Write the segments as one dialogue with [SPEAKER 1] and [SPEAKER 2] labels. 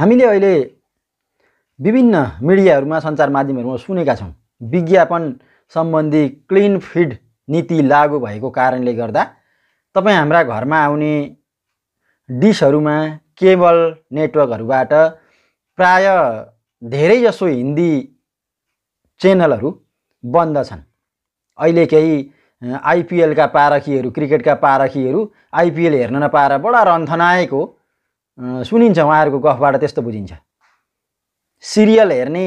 [SPEAKER 1] हामीले अहिले विभिन्न मिडियाहरूमा सञ्चार माध्यमहरूमा सुनेका छौँ विज्ञापन सम्बन्धी क्लिन फिड नीति लागु भएको कारणले गर्दा तपाईँ हाम्रा घरमा आउने डिसहरूमा केबल नेटवर्कहरूबाट प्राय धेरै जसो हिन्दी च्यानलहरू बन्द छन् अहिले केही आइपिएलका पारखीहरू क्रिकेटका पारखीहरू आइपिएल हेर्न नपाएर बडा रन्थनाएको सुनिन्छ उहाँहरूको गफबाट त्यस्तो बुझिन्छ सिरियल हेर्ने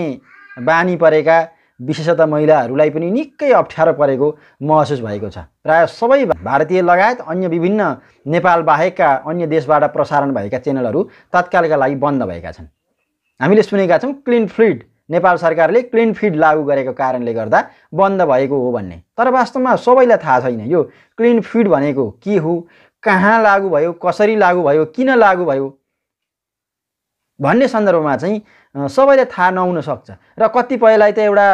[SPEAKER 1] बानी परेका विशेषतः महिलाहरूलाई पनि निकै अप्ठ्यारो परेको महसुस भएको छ प्रायः सबै भारतीय लगायत अन्य विभिन्न नेपाल बाहेकका अन्य देशबाट प्रसारण भएका च्यानलहरू तत्कालका लागि बन्द भएका छन् हामीले सुनेका छौँ क्लिन फिड नेपाल सरकारले क्लिन फिड लागू गरेको कारणले गर्दा बन्द भएको हो भन्ने तर वास्तवमा सबैलाई थाहा छैन यो क्लिन फिड भनेको के हो कहाँ लागु भयो कसरी लागु भयो किन लागु भयो भन्ने सन्दर्भमा चाहिँ सबैले थाहा नहुन सक्छ र कतिपयलाई त एउटा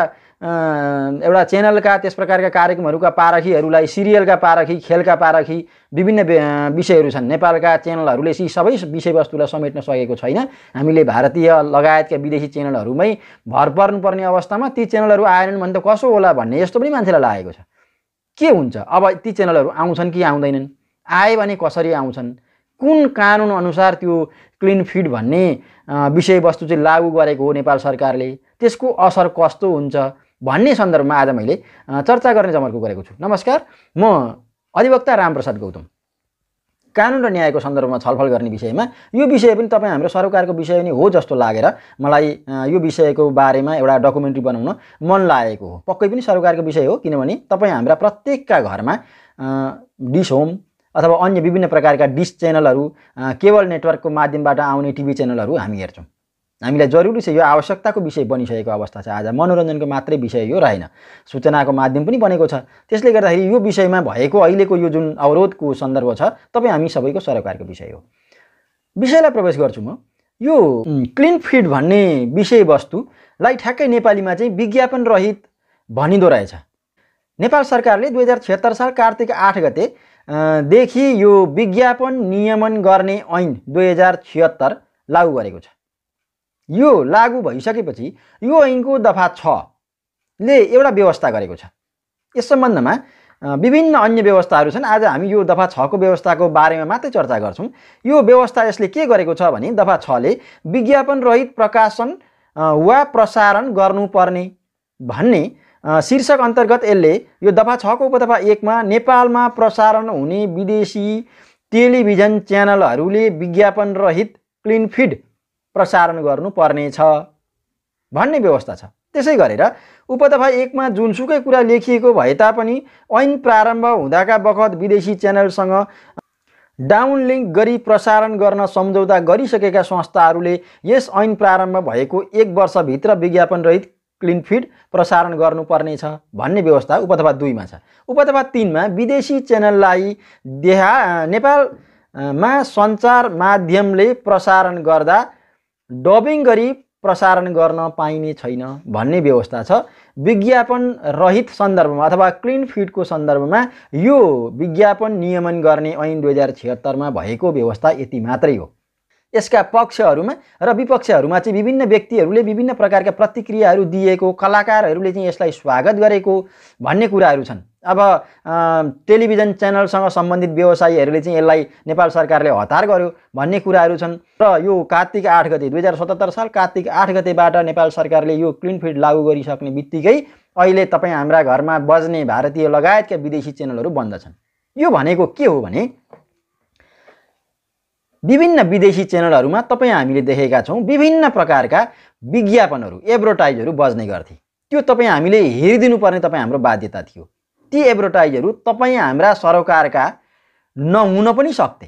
[SPEAKER 1] एउटा च्यानलका त्यस प्रकारका कार्यक्रमहरूका पारखीहरूलाई सिरियलका पारखी खेलका पारखी विभिन्न विषयहरू छन् नेपालका च्यानलहरूले यी सबै विषयवस्तुलाई समेट्न सकेको छैन हामीले भारतीय लगायतका विदेशी च्यानलहरूमै भर पर्नुपर्ने अवस्थामा ती च्यानलहरू आएनन् भने त कसो होला भन्ने यस्तो पनि मान्छेलाई लागेको छ के हुन्छ अब ती च्यानलहरू आउँछन् कि आउँदैनन् आए भने कसरी आउँछन् कुन कानुन अनुसार त्यो क्लिन फिड भन्ने विषयवस्तु चाहिँ लागू गरेको हो नेपाल सरकारले त्यसको असर कस्तो हुन्छ भन्ने सन्दर्भमा आज मैले चर्चा गर्ने जमर्को गरेको छु नमस्कार म अधिवक्ता रामप्रसाद गौतम कानुन र न्यायको सन्दर्भमा छलफल गर्ने विषयमा यो विषय पनि तपाईँ हाम्रो सरकारको विषय नै हो जस्तो लागेर मलाई यो विषयको बारेमा एउटा डकुमेन्ट्री बनाउन मन लागेको हो पक्कै पनि सरकारको विषय हो किनभने तपाईँ हाम्रा प्रत्येकका घरमा डिस होम अथवा अन्य विभिन्न प्रकारका डिस च्यानलहरू केबल नेटवर्कको माध्यमबाट आउने टिभी च्यानलहरू हामी हेर्छौँ हामीलाई जरुरी छ यो आवश्यकताको विषय बनिसकेको अवस्था छ आज मनोरञ्जनको मात्रै विषय यो रहेन सूचनाको माध्यम पनि बनेको छ त्यसले गर्दाखेरि यो विषयमा भएको अहिलेको यो जुन अवरोधको सन्दर्भ छ तपाईँ हामी सबैको सरकारको विषय हो विषयलाई प्रवेश गर्छु म यो क्लिन फिड भन्ने विषयवस्तुलाई ठ्याक्कै नेपालीमा चाहिँ विज्ञापन रहित भनिँदो रहेछ नेपाल सरकारले दुई हजार छिहत्तर साल कार्तिक आठ गते देखि यो विज्ञापन नियमन गर्ने ऐन दुई हजार छिहत्तर लागू गरेको छ यो लागू भइसकेपछि यो ऐनको दफा छले एउटा व्यवस्था गरेको छ यस सम्बन्धमा विभिन्न अन्य व्यवस्थाहरू छन् आज हामी यो दफा छको व्यवस्थाको बारेमा मात्रै चर्चा गर्छौँ यो व्यवस्था यसले के गरेको छ भने दफा छले विज्ञापन रहित प्रकाशन वा प्रसारण गर्नुपर्ने भन्ने शीर्षक अन्तर्गत यसले यो दफा छको उपदफा एकमा नेपालमा प्रसारण हुने विदेशी टेलिभिजन च्यानलहरूले विज्ञापन रहित क्लिन फिड प्रसारण गर्नुपर्नेछ भन्ने व्यवस्था छ त्यसै गरेर उपदफा एकमा जुनसुकै कुरा लेखिएको भए तापनि ऐन प्रारम्भ हुँदाका बखत विदेशी च्यानलसँग डाउनलिङ्क गरी प्रसारण गर्न सम्झौता गरिसकेका संस्थाहरूले यस ऐन प्रारम्भ भएको एक वर्षभित्र विज्ञापन रहित क्लिन फिड प्रसारण गर्नुपर्ने छ भन्ने व्यवस्था उपतफा दुईमा छ उपतफा तिनमा विदेशी च्यानललाई देहा नेपालमा सञ्चार माध्यमले प्रसारण गर्दा डबिङ गरी प्रसारण गर्न पाइने छैन भन्ने व्यवस्था छ विज्ञापन रहित सन्दर्भमा अथवा क्लिन फिडको सन्दर्भमा यो विज्ञापन नियमन गर्ने ऐन दुई हजार छिहत्तरमा भएको व्यवस्था यति मात्रै हो यसका पक्षहरूमा र विपक्षहरूमा चाहिँ विभिन्न व्यक्तिहरूले विभिन्न प्रकारका प्रतिक्रियाहरू दिएको कलाकारहरूले चाहिँ यसलाई स्वागत गरेको भन्ने कुराहरू छन् अब टेलिभिजन च्यानलसँग सम्बन्धित व्यवसायीहरूले चाहिँ यसलाई नेपाल सरकारले हतार गर्यो भन्ने कुराहरू छन् र यो कार्तिक आठ गते दुई हजार सतहत्तर साल कार्तिक आठ गतेबाट नेपाल सरकारले यो क्लिन फिड लागू गरिसक्ने बित्तिकै अहिले तपाईँ हाम्रा घरमा बज्ने भारतीय लगायतका विदेशी च्यानलहरू बन्द छन् यो भनेको के हो भने विभिन्न विदेशी च्यानलहरूमा तपाईँ हामीले देखेका छौँ विभिन्न प्रकारका विज्ञापनहरू एडभर्टाइजहरू बज्ने गर्थे त्यो तपाईँ हामीले हेरिदिनुपर्ने तपाईँ हाम्रो बाध्यता थियो ती एडभर्टाइजहरू तपाईँ हाम्रा सरकारका नहुन पनि सक्थे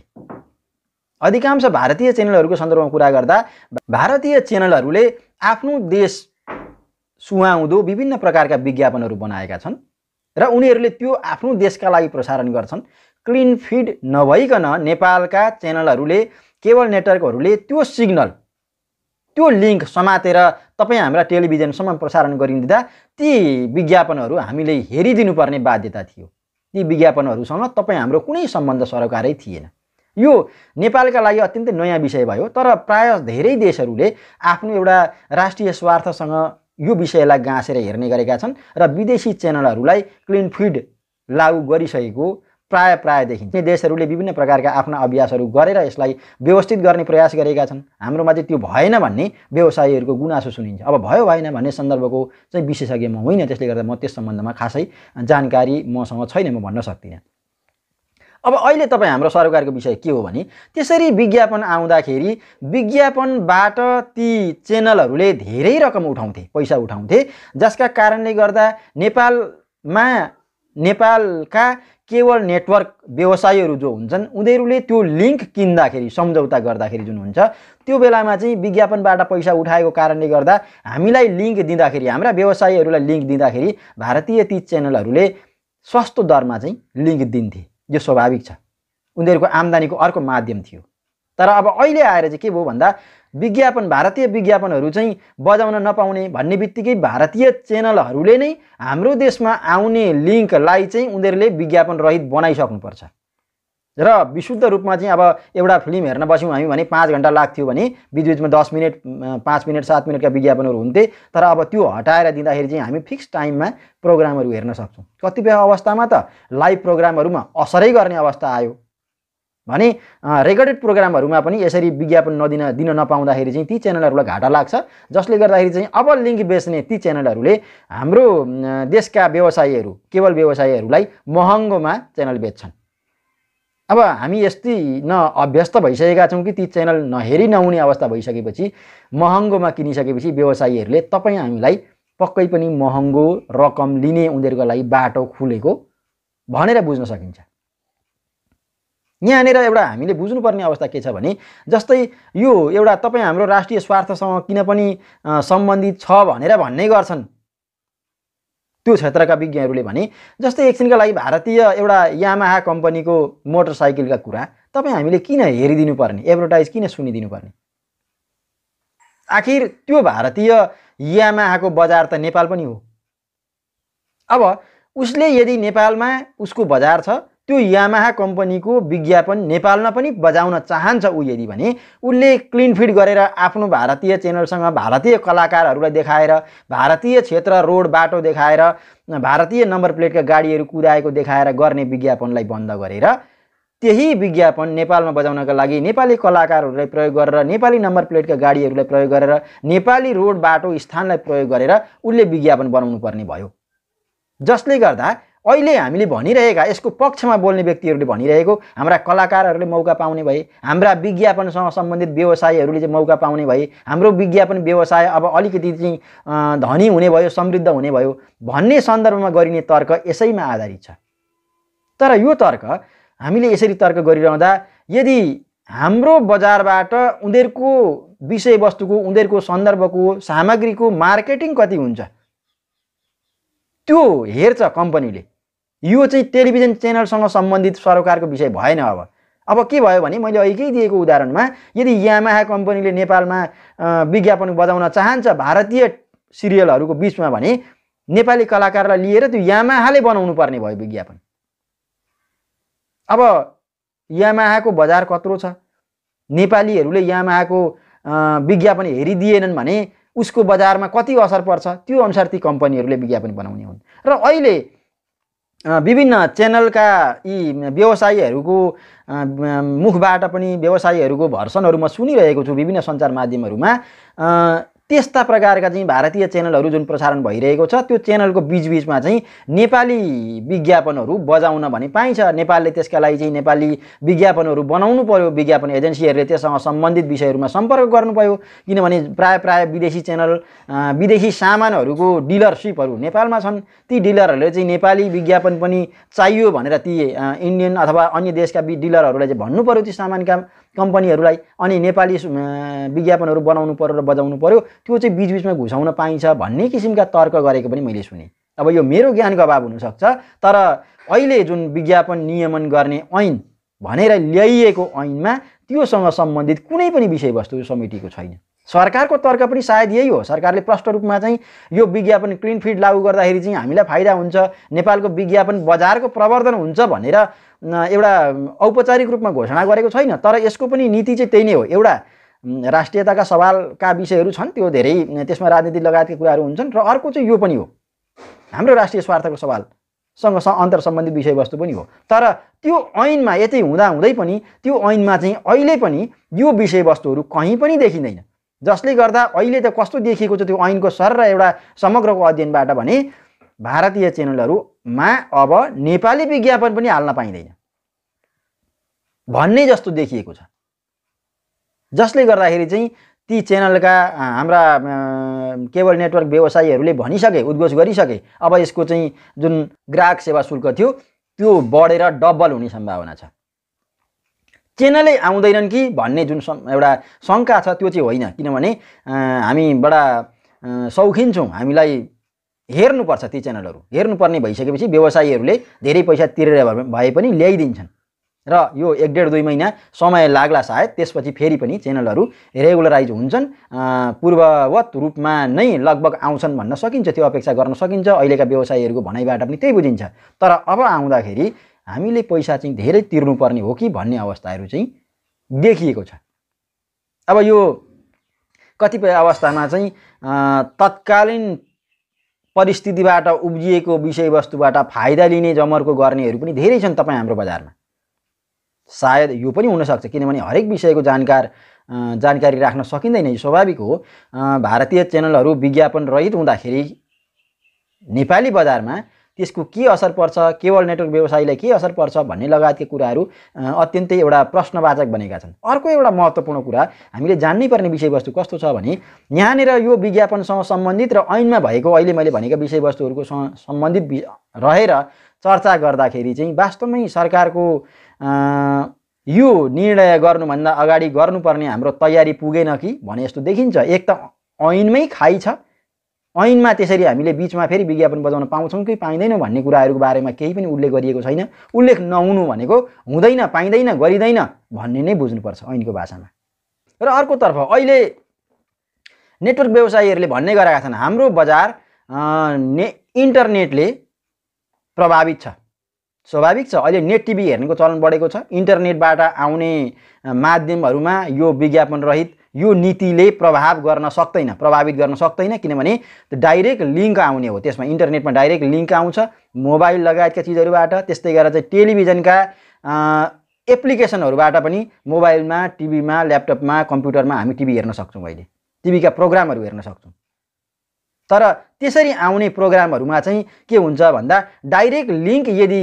[SPEAKER 1] अधिकांश भारतीय च्यानलहरूको सन्दर्भमा कुरा गर्दा भारतीय च्यानलहरूले आफ्नो देश सुहाउँदो विभिन्न प्रकारका विज्ञापनहरू बनाएका छन् र उनीहरूले त्यो आफ्नो देशका लागि प्रसारण गर्छन् क्लिन फिड नभइकन नेपालका च्यानलहरूले केबल नेटवर्कहरूले त्यो सिग्नल त्यो लिङ्क समातेर तपाईँ हाम्रा टेलिभिजनसम्म प्रसारण गरिदिँदा ती विज्ञापनहरू हामीले हेरिदिनुपर्ने बाध्यता थियो ती विज्ञापनहरूसँग तपाईँ हाम्रो कुनै सम्बन्ध सरकारै थिएन यो नेपालका लागि अत्यन्तै नयाँ विषय भयो तर प्रायः धेरै देशहरूले आफ्नो एउटा राष्ट्रिय स्वार्थसँग यो विषयलाई गाँसेर हेर्ने गरेका छन् र विदेशी च्यानलहरूलाई क्लिन फिड लागू गरिसकेको प्राय प्राय देखिन्छ देशहरूले विभिन्न प्रकारका आफ्ना अभ्यासहरू गरेर यसलाई व्यवस्थित गर्ने प्रयास गरेका छन् हाम्रोमा चाहिँ त्यो भएन भन्ने व्यवसायीहरूको गुनासो सुनिन्छ अब भयो भएन भन्ने सन्दर्भको चाहिँ विशेषज्ञ म होइन त्यसले गर्दा म त्यस सम्बन्धमा खासै जानकारी मसँग छैन म भन्न सक्दिनँ अब अहिले तपाईँ हाम्रो सरकारको विषय के हो भने त्यसरी विज्ञापन आउँदाखेरि विज्ञापनबाट ती च्यानलहरूले धेरै रकम उठाउँथे पैसा उठाउँथे जसका कारणले गर्दा नेपालमा नेपालका केवल नेटवर्क व्यवसायीहरू जो हुन्छन् उनीहरूले त्यो लिङ्क किन्दाखेरि सम्झौता गर्दाखेरि जुन हुन्छ त्यो बेलामा चाहिँ विज्ञापनबाट पैसा उठाएको कारणले गर्दा हामीलाई लिङ्क दिँदाखेरि हाम्रा व्यवसायीहरूलाई लिङ्क दिँदाखेरि भारतीय ती च्यानलहरूले सस्तो दरमा चाहिँ लिङ्क दिन्थे यो स्वाभाविक छ उनीहरूको आम्दानीको अर्को माध्यम थियो तर अब अहिले आएर चाहिँ के भयो भन्दा विज्ञापन भारतीय विज्ञापनहरू चाहिँ बजाउन नपाउने भन्ने बित्तिकै भारतीय च्यानलहरूले नै हाम्रो देशमा आउने लिङ्कलाई चाहिँ उनीहरूले विज्ञापन रहित बनाइसक्नुपर्छ र विशुद्ध रूपमा चाहिँ अब एउटा फिल्म हेर्न बस्यौँ हामी भने पाँच घन्टा लाग्थ्यो भने बिचबिचमा दस मिनट पाँच मिनट सात मिनटका विज्ञापनहरू हुन्थे तर अब त्यो हटाएर दिँदाखेरि चाहिँ हामी फिक्स टाइममा प्रोग्रामहरू हेर्न सक्छौँ कतिपय अवस्थामा त लाइभ प्रोग्रामहरूमा असरै गर्ने अवस्था आयो भने रेकर्डेड प्रोग्रामहरूमा पनि यसरी विज्ञापन नदिन दिन नपाउँदाखेरि चाहिँ ती च्यानलहरूलाई घाटा लाग्छ जसले गर्दाखेरि चाहिँ अब लिङ्क बेच्ने ती च्यानलहरूले हाम्रो देशका व्यवसायीहरू केवल व्यवसायीहरूलाई महँगोमा च्यानल बेच्छन् अब हामी यस्तै न अभ्यस्त भइसकेका छौँ कि ती च्यानल नहेरी नहुने अवस्था भइसकेपछि महँगोमा किनिसकेपछि व्यवसायीहरूले तपाईँ हामीलाई पक्कै पनि महँगो रकम लिने उनीहरूको लागि बाटो खुलेको भनेर बुझ्न सकिन्छ यहाँनिर एउटा हामीले बुझ्नुपर्ने अवस्था के छ भने जस्तै यो एउटा तपाईँ हाम्रो राष्ट्रिय स्वार्थसँग किन पनि सम्बन्धित छ भनेर भन्ने गर्छन् त्यो क्षेत्रका विज्ञहरूले भने जस्तै एकछिनका लागि भारतीय एउटा यामाहा कम्पनीको मोटरसाइकलका कुरा तपाईँ हामीले किन हेरिदिनु पर्ने एडभर्टाइज किन सुनिदिनु पर्ने आखिर त्यो भारतीय यामाहाको बजार त नेपाल पनि हो अब उसले यदि नेपालमा उसको बजार छ त्यो यामाहा कम्पनीको विज्ञापन नेपालमा पनि बजाउन चाहन्छ ऊ यदि भने उसले क्लिन फिट गरेर आफ्नो भारतीय च्यानलसँग भारतीय कलाकारहरूलाई देखाएर भारतीय क्षेत्र रोड बाटो देखाएर भारतीय नम्बर प्लेटका गाडीहरू कुदाएको देखाएर गर्ने विज्ञापनलाई बन्द गरेर त्यही विज्ञापन नेपालमा बजाउनका लागि नेपाली कलाकारहरूलाई प्रयोग गरेर नेपाली नम्बर प्लेटका गाडीहरूलाई प्रयोग गरेर नेपाली रोड बाटो स्थानलाई प्रयोग गरेर उसले विज्ञापन बनाउनु पर्ने भयो जसले गर्दा अहिले हामीले भनिरहेका यसको पक्षमा बोल्ने व्यक्तिहरूले भनिरहेको हाम्रा कलाकारहरूले मौका पाउने भए हाम्रा विज्ञापनसँग सम्बन्धित व्यवसायीहरूले चाहिँ मौका पाउने भए हाम्रो विज्ञापन व्यवसाय अब अलिकति चाहिँ धनी हुने भयो समृद्ध हुने भयो भन्ने सन्दर्भमा गरिने तर्क यसैमा आधारित छ तर यो तर्क हामीले यसरी तर्क गरिरहँदा यदि हाम्रो बजारबाट उनीहरूको विषयवस्तुको उनीहरूको सन्दर्भको सामग्रीको मार्केटिङ कति हुन्छ त्यो हेर्छ कम्पनीले यो चाहिँ टेलिभिजन च्यानलसँग सम्बन्धित सरोकारको विषय भएन अब अब के भयो भने मैले अहिले दिएको उदाहरणमा यदि यामाहा कम्पनीले नेपालमा विज्ञापन बजाउन चाहन्छ भारतीय सिरियलहरूको बिचमा भने नेपाली कलाकारलाई लिएर त्यो यामाहाले बनाउनु पर्ने भयो विज्ञापन अब यामाहाको बजार कत्रो छ नेपालीहरूले यामाहाको विज्ञापन हेरिदिएनन् भने उसको बजारमा कति असर पर्छ त्यो अनुसार ती कम्पनीहरूले विज्ञापन बनाउने हुन् र अहिले विभिन्न च्यानलका यी व्यवसायीहरूको मुखबाट पनि व्यवसायीहरूको भर्सनहरू म सुनिरहेको छु विभिन्न सञ्चार माध्यमहरूमा त्यस्ता प्रकारका चाहिँ भारतीय च्यानलहरू जुन प्रसारण भइरहेको छ त्यो च्यानलको बिचबिचमा चाहिँ नेपाली विज्ञापनहरू बजाउन भने पाइन्छ नेपालले त्यसका लागि चाहिँ नेपाली विज्ञापनहरू बनाउनु पऱ्यो विज्ञापन एजेन्सीहरूले त्यससँग सम्बन्धित विषयहरूमा सम्पर्क गर्नु पऱ्यो किनभने प्रायः प्रायः विदेशी च्यानल विदेशी सामानहरूको डिलरसिपहरू नेपालमा छन् ती डिलरहरूले चाहिँ नेपाली विज्ञापन पनि चाहियो भनेर ती इन्डियन अथवा अन्य देशका डिलरहरूलाई चाहिँ भन्नु पऱ्यो ती सामानका कम्पनीहरूलाई अनि नेपाली विज्ञापनहरू बनाउनु पऱ्यो र बजाउनु पऱ्यो त्यो चाहिँ बिचबिचमा घुसाउन पाइन्छ भन्ने किसिमका तर्क गरेको पनि मैले सुने अब यो मेरो ज्ञानको अभाव हुनसक्छ तर अहिले जुन विज्ञापन नियमन गर्ने ऐन भनेर ल्याइएको ऐनमा त्योसँग सम्बन्धित कुनै पनि विषयवस्तु समेटिएको छैन सरकारको तर्क पनि सायद यही हो सरकारले प्रष्ट रूपमा चाहिँ यो विज्ञापन क्लिन फिड लागू गर्दाखेरि चाहिँ हामीलाई फाइदा हुन्छ नेपालको विज्ञापन बजारको प्रवर्धन हुन्छ भनेर एउटा औपचारिक रूपमा घोषणा गरेको छैन तर यसको पनि नीति चाहिँ त्यही नै हो एउटा राष्ट्रियताका सवालका विषयहरू छन् त्यो धेरै त्यसमा राजनीति लगायतका कुराहरू हुन्छन् र अर्को चाहिँ यो पनि हो हाम्रो राष्ट्रिय स्वार्थको सवालसँग अन्तर सम्बन्धी विषयवस्तु पनि हो तर त्यो ऐनमा यति हुँदाहुँदै पनि त्यो ऐनमा चाहिँ अहिले पनि यो विषयवस्तुहरू कहीँ पनि देखिँदैन जसले गर्दा अहिले त कस्तो देखिएको छ त्यो ऐनको सर र एउटा समग्रको अध्ययनबाट भने भारतीय च्यानलहरूमा अब नेपाली विज्ञापन पनि हाल्न पाइँदैन भन्ने जस्तो देखिएको छ जसले गर्दाखेरि चाहिँ ती च्यानलका हाम्रा केबल नेटवर्क व्यवसायीहरूले भनिसके उद्घोष गरिसके अब यसको चाहिँ जुन ग्राहक सेवा शुल्क थियो त्यो बढेर डबल हुने सम्भावना छ च्यानलै आउँदैनन् कि भन्ने जुन एउटा शङ्का छ त्यो चाहिँ होइन किनभने हामी बडा शौखिन छौँ हामीलाई हेर्नुपर्छ ती च्यानलहरू हेर्नुपर्ने भइसकेपछि व्यवसायीहरूले धेरै पैसा तिरेर भए पनि ल्याइदिन्छन् र यो एक डेढ दुई महिना समय लाग्ला सायद त्यसपछि फेरि पनि च्यानलहरू रेगुलराइज हुन्छन् पूर्ववत रूपमा नै लगभग आउँछन् भन्न सकिन्छ त्यो अपेक्षा गर्न सकिन्छ अहिलेका व्यवसायीहरूको भनाइबाट पनि त्यही बुझिन्छ तर अब आउँदाखेरि हामीले पैसा चाहिँ धेरै तिर्नुपर्ने हो कि भन्ने अवस्थाहरू चाहिँ देखिएको छ अब यो कतिपय अवस्थामा चाहिँ तत्कालीन परिस्थितिबाट उब्जिएको विषयवस्तुबाट फाइदा लिने जमर्को गर्नेहरू पनि धेरै छन् तपाईँ हाम्रो बजारमा सायद यो पनि हुनसक्छ किनभने हरेक विषयको जानकार जानकारी राख्न सकिँदैन यो स्वाभाविक हो भारतीय च्यानलहरू विज्ञापन रहित हुँदाखेरि नेपाली बजारमा त्यसको के असर पर्छ केवल नेटवर्क व्यवसायलाई के असर पर्छ भन्ने लगायतका कुराहरू अत्यन्तै एउटा प्रश्नवाचक बनेका छन् अर्को एउटा महत्त्वपूर्ण कुरा हामीले जान्नै पर्ने विषयवस्तु कस्तो छ भने यहाँनिर यो विज्ञापनसँग सम्बन्धित र ऐनमा भएको अहिले मैले भनेका विषयवस्तुहरूको सम्बन्धित रहेर चर्चा गर्दाखेरि चाहिँ वास्तवमै सरकारको यो निर्णय गर्नुभन्दा अगाडि गर्नुपर्ने हाम्रो तयारी पुगेन कि भने जस्तो देखिन्छ एक त ऐनमै खाइ छ ऐनमा त्यसरी हामीले बिचमा फेरि विज्ञापन बजाउन पाउँछौँ कि पाइँदैनौँ भन्ने कुराहरूको बारेमा केही पनि उल्लेख गरिएको छैन उल्लेख नहुनु भनेको हुँदैन पाइँदैन गरिँदैन भन्ने नै बुझ्नुपर्छ ऐनको भाषामा र अर्कोतर्फ अहिले नेटवर्क व्यवसायीहरूले भन्ने गरेका छन् हाम्रो बजार ने इन्टरनेटले प्रभावित छ स्वाभाविक छ अहिले नेट टिभी हेर्नेको चलन बढेको छ इन्टरनेटबाट आउने माध्यमहरूमा यो विज्ञापन रहित यो नीतिले प्रभाव गर्न सक्दैन प्रभावित गर्न सक्दैन किनभने डाइरेक्ट लिङ्क आउने हो त्यसमा इन्टरनेटमा डाइरेक्ट लिङ्क आउँछ मोबाइल लगायतका चिजहरूबाट त्यस्तै गरेर चाहिँ टेलिभिजनका एप्लिकेसनहरूबाट पनि मोबाइलमा टिभीमा ल्यापटपमा कम्प्युटरमा हामी टिभी हेर्न सक्छौँ अहिले टिभीका प्रोग्रामहरू हेर्न सक्छौँ तर त्यसरी आउने प्रोग्रामहरूमा चाहिँ के हुन्छ भन्दा डाइरेक्ट लिङ्क यदि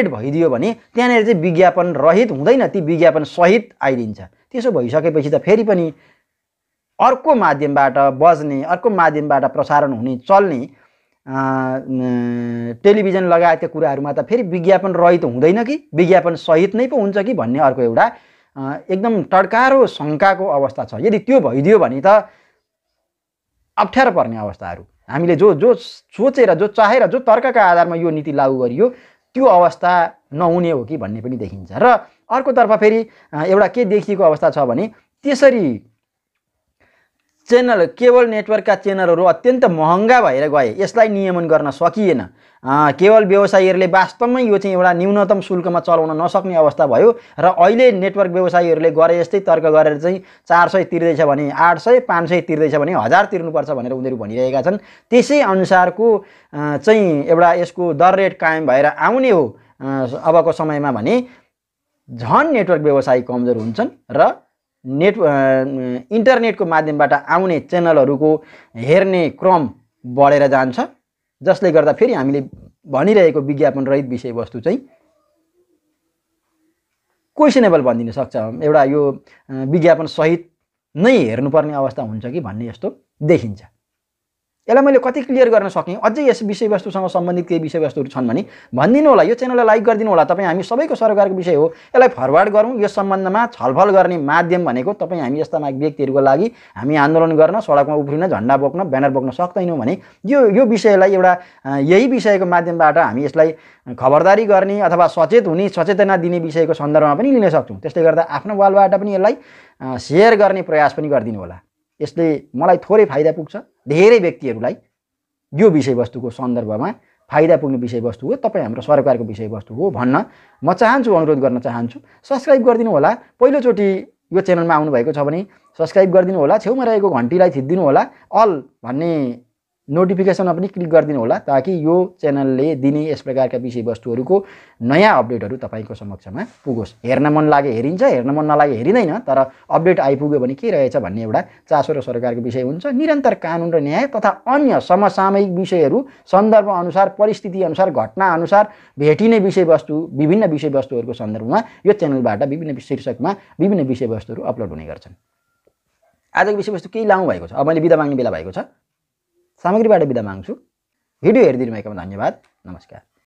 [SPEAKER 1] एड भइदियो भने त्यहाँनिर चाहिँ विज्ञापन रहित हुँदैन ती विज्ञापन सहित आइदिन्छ त्यसो भइसकेपछि त फेरि पनि अर्को माध्यमबाट बज्ने अर्को माध्यमबाट प्रसारण हुने चल्ने टेलिभिजन लगायतका कुराहरूमा त फेरि विज्ञापन रहित हुँदैन कि विज्ञापन सहित नै पो हुन्छ कि भन्ने अर्को एउटा एकदम टड्कारो शङ्काको अवस्था छ यदि त्यो भइदियो भने त अप्ठ्यारो पर्ने अवस्थाहरू हामीले जो जो सोचेर जो चाहेर जो तर्कका आधारमा यो नीति लागू गरियो त्यो अवस्था नहुने हो कि भन्ने पनि देखिन्छ र अर्कोतर्फ फेरि एउटा के देखिएको अवस्था छ भने त्यसरी च्यानल केवल नेटवर्कका च्यानलहरू अत्यन्त महँगा भएर गए यसलाई नियमन गर्न सकिएन केवल व्यवसायीहरूले वास्तवमै यो चाहिँ एउटा न्यूनतम शुल्कमा चलाउन नसक्ने अवस्था भयो र अहिले नेटवर्क व्यवसायीहरूले गरे यस्तै तर्क गरेर चाहिँ चार सय तिर्दैछ भने आठ सय पाँच सय तिर्दैछ भने हजार तिर्नुपर्छ भनेर उनीहरू भनिरहेका छन् त्यसै अनुसारको चाहिँ एउटा यसको दर रेट कायम भएर आउने हो अबको समयमा भने झन नेटवर्क व्यवसायी कमजोर हुन्छन् र नेट इन्टरनेटको माध्यमबाट आउने च्यानलहरूको हेर्ने क्रम बढेर जान्छ जसले गर्दा फेरि हामीले भनिरहेको विज्ञापन रहित विषयवस्तु चाहिँ क्वेसनेबल भनिदिन सक्छ एउटा यो विज्ञापन सहित नै हेर्नुपर्ने अवस्था हुन्छ कि भन्ने यस्तो देखिन्छ यसलाई मैले कति क्लियर गर्न सकेँ अझै यस विषयवस्तुसँग सम्बन्धित केही विषयवस्तुहरू छन् भने भनिदिनु होला यो च्यानललाई लाइक गरिदिनु होला तपाईँ हामी सबैको सरकारको विषय हो यसलाई फरवर्ड गरौँ यो सम्बन्धमा छलफल गर्ने माध्यम भनेको तपाईँ हामी यस्ता व्यक्तिहरूको लागि हामी आन्दोलन गर्न सडकमा उफ्रिन झन्डा बोक्न ब्यानर बोक्न सक्दैनौँ भने यो यो विषयलाई एउटा यही विषयको माध्यमबाट हामी यसलाई खबरदारी गर्ने अथवा सचेत हुने सचेतना दिने विषयको सन्दर्भमा पनि लिन सक्छौँ त्यसले गर्दा आफ्नो वालबाट पनि यसलाई सेयर गर्ने प्रयास पनि गरिदिनु होला यसले मलाई थोरै फाइदा पुग्छ धेरै व्यक्तिहरूलाई यो विषयवस्तुको सन्दर्भमा फाइदा पुग्ने विषयवस्तु हो तपाईँ हाम्रो सरकारको विषयवस्तु हो भन्न म चाहन्छु अनुरोध गर्न चाहन्छु सब्सक्राइब गरिदिनु होला पहिलोचोटि यो च्यानलमा आउनुभएको छ भने सब्सक्राइब गरिदिनु होला छेउमा रहेको घन्टीलाई थिचिदिनु होला अल भन्ने नोटिफिकेसनमा पनि क्लिक गरिदिनु होला ताकि यो च्यानलले दिने यस प्रकारका विषयवस्तुहरूको नयाँ अपडेटहरू तपाईँको समक्षमा पुगोस् हेर्न मन लागे हेरिन्छ हेर्न मन नलागे हेरिँदैन तर अपडेट आइपुग्यो भने के रहेछ भन्ने एउटा चासो र सरकारको विषय हुन्छ निरन्तर कानुन र न्याय तथा अन्य समसामयिक विषयहरू सन्दर्भ अनुसार परिस्थिति अनुसार घटना अनुसार भेटिने विषयवस्तु विभिन्न विषयवस्तुहरूको सन्दर्भमा यो च्यानलबाट विभिन्न शीर्षकमा विभिन्न विषयवस्तुहरू अपलोड हुने गर्छन् आजको विषयवस्तु केही लाउनु भएको छ अब मैले बिदा माग्ने बेला भएको छ सामग्रीबाट बिदा माग्छु भिडियो हेरिदिनु भएकोमा धन्यवाद नमस्कार